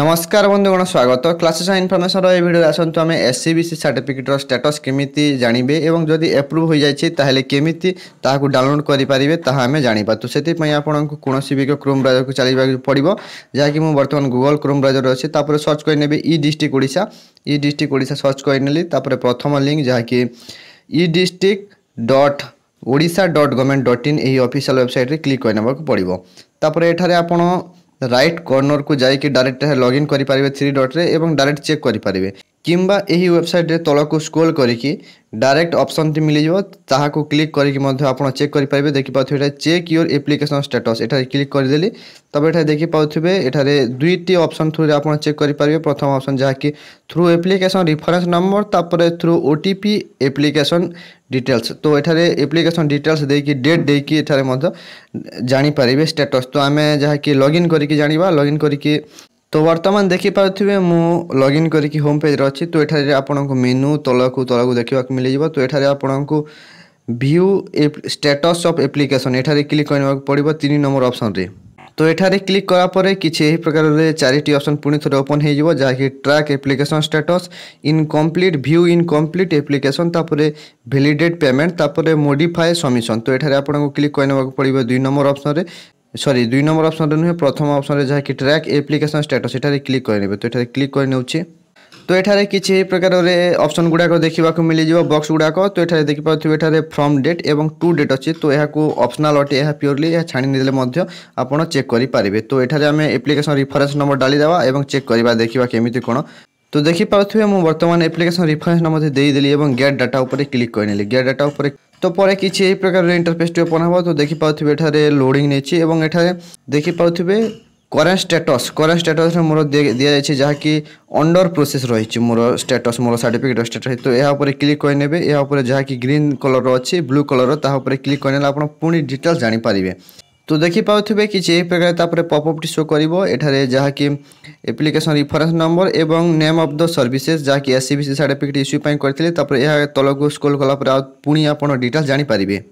নমস্কার বন্ধুগণ স্বাগত ক্লাসেস অফ ইনফরমেশন এই ভিডিও আসন্তু আমি এসসিবিসি সার্টিফিকেটর স্ট্যাটস কেমিতি জানিবে এবং যদি এপ্রুভ হয়ে যাইছে তাহলে কেমিতি তাহাকু ডাউনলোড করিপারিবে তাহা আমি জানিবা তো সেপাই আপনার কোণী বিক ক্রোম ব্রাউজরকে চালাইবাকু পড়ব যাকি মু বর্তমান গুগল ক্রোম ব্রাউজর অছি তারপরে সর্চ করে নেবে e district Odisha e district Odisha search করে নেলি তারপরে প্রথম লিঙ্ক যাকি e district dot Odisha dot government dot in এই অফিসিয়াল ওয়েবসাইটে ক্লিক করে নেওয়া পড়ব তারপরে এখানে আপনার রাইট কর্নরকু যাইকি ডাইরেক্ট লগ ইন করে থ্রি ডট্রে এবং ডাইরেক্ট চেক করে কিংবা ଏହି ୱେବସାଇଟ୍ରେ ତଳକୁ ସ୍କ୍ରୋଲ୍ କରିକି ଡାଇରେକ୍ଟ ଅପସନ୍ଟି ମିଳିଯିବ ତାହାକୁ କ୍ଲିକ୍ କରିକି ମଧ୍ୟ ଆପଣ ଚେକ୍ କରିପାରିବେ ଦେଖିପାରୁଥିବେ ଏଠାରେ ଚେକ୍ ୟୋର୍ ଏପ୍ଲିକେସନ୍ ଷ୍ଟାଟସ୍ ଏଠାରେ କ୍ଲିକ୍ କରିଦେଲି ତାପରେ ଏଠାରେ ଦେଖିପାରୁଥିବେ ଏଠାରେ ଦୁଇଟି ଅପସନ୍ ଥ୍ରୁରେ ଆପଣ ଚେକ୍ କରିପାରିବେ ପ୍ରଥମ ଅପସନ୍ ଯାହାକି ଥ୍ରୁ ଏପ୍ଲିକେସନ୍ ରିଫରେନ୍ସ ନମ୍ବର ତାପରେ through O T P application details ତ ଏଠାରେ ଏପ୍ଲିକେସନ୍ ଡିଟେଲ୍ସ ଦେଇକି ଡେଟ୍ ଦେଇକି ଏଠାରେ ମଧ୍ୟ ଜାଣିପାରିବେ ଷ୍ଟାଟସ୍ ତ ଆମେ ଯାହାକି ଲଗ୍ଇନ୍ କରିକି ଜାଣିବା ଲଗ୍ଇନ୍ କରିକି তো ବର୍ତ୍ତମାନ ଦେଖିପାରୁଥିବେ ମୁଁ ଲଗ୍ଇନ୍ କରିକି ହୋମ୍ ପେଜ୍ରେ ଅଛି ତ ଏଠାରେ ଆପଣଙ୍କୁ ମେନୁ ତଳକୁ ତଳକୁ ଦେଖିବାକୁ ମିଳିଯିବ ତ ଏଠାରେ ଆପଣଙ୍କୁ ଭ୍ୟୁ ଷ୍ଟାଟସ୍ ଅଫ୍ ଆପ୍ଲିକେସନ୍ ଏଠାରେ କ୍ଲିକ୍ କରିବାକୁ ପଡ଼ିବ ତିନି ନମ୍ବର ଅପସନ୍ରେ ତ ଏଠାରେ କ୍ଲିକ୍ କଲା ପରେ କିଛି ଏହି ପ୍ରକାରରେ ଚାରିଟି ଅପସନ୍ ପୁଣି ଥରେ ଓପନ୍ ହୋଇଯିବ ଯାହାକି track application status incomplete view incomplete application ତାପରେ ଭ୍ୟାଲିଡେଟ୍ ପେମେଣ୍ଟ ତାପରେ ମୋଡିଫାଏ ସମିସନ୍ ତ ଏଠାରେ ଆପଣଙ୍କୁ କ୍ଲିକ୍ କରିନେବାକୁ ପଡ଼ିବ ଦୁଇ ନମ୍ବର ଅପସନ୍ରେ সরি দুই নম্বর অপশনটা নুহে প্রথম অপশনে যা কি ট্র্যাক এপ্লিকেশন স্ট্যাটস এটারে ক্লিক করে নেবে তো এটারে ক্লিক করে নেউছি তো এঠারে কিছু এই প্রকারের অপশন গুড়াক দেখা যাব বক্স গুড়াক তো দেখি দেখিপারে এঠারে ফ্রম ডেট এবং টু ডেট অছি তো এখন অপশনাল অটে এ পিওরলি ছাড়ি নেলে আপনার চেক করে পারে তো এঠারে আমি আপ্লিকেশন রিফরেন্স নম্বর ডালি দেওয়া এবং চেক করা দেখা কমিটি কোণ তো দেখি পাওয়া ଦେଖିପାରୁଥିବେ ମୁଁ ବର୍ତ୍ତମାନ ଆପ୍ଲିକେସନ୍ ରିଫରେନ୍ସ ନମ୍ବର এবং গেট ডাটা উপরে ক্লিক করে নিলি গেট ডাটা উপরে তো পরে কিছু এই প্রকারের ইন্টারফেসটি ওপন হব তো দেখি পাওয়া এঠারে লোডিং নেছি এবং এঠারে পাওয়া করেন্ট স্ট্যাটস করেন্ট স্ট্যাটস মোর দিয়া যা কি অন্ডর প্রসেস রয়েছে মোর স্ট্যাটস মোর সার্টিফিকেট স্ট্যাটস তো এর উপরে ক্লিক করে নেবে এর উপরে কি গ্রিন কলর অছি ব্লু কলর তাহা উপরে ক্লিক করে নেলে আপনার পুনি ডিটেলস জানি পারিবে তো ଦେଖିପାରୁଥିବେ କିଛି ଏହି ପ୍ରକାର ତାପରେ ପପ୍ଅପ୍ଟି ଶୋ କରିବ ଏଠାରେ ଯାହାକି ଆପ୍ଲିକେସନ୍ ରିଫରେନ୍ସ ନମ୍ବର ଏବଂ ନେମ୍ ଅଫ୍ ଦ ସର୍ଭିସେସ୍ ଯାହାକି S C B C certificate issue ପାଇଁ କରିଥିଲେ ତାପରେ ଏହା ତଳକୁ ସ୍କ୍ରୋଲ୍ କଲା ପରେ ଆଉ ପୁଣି ଆପଣ ଡିଟେଲ୍ସ ଜାଣିପାରିବେ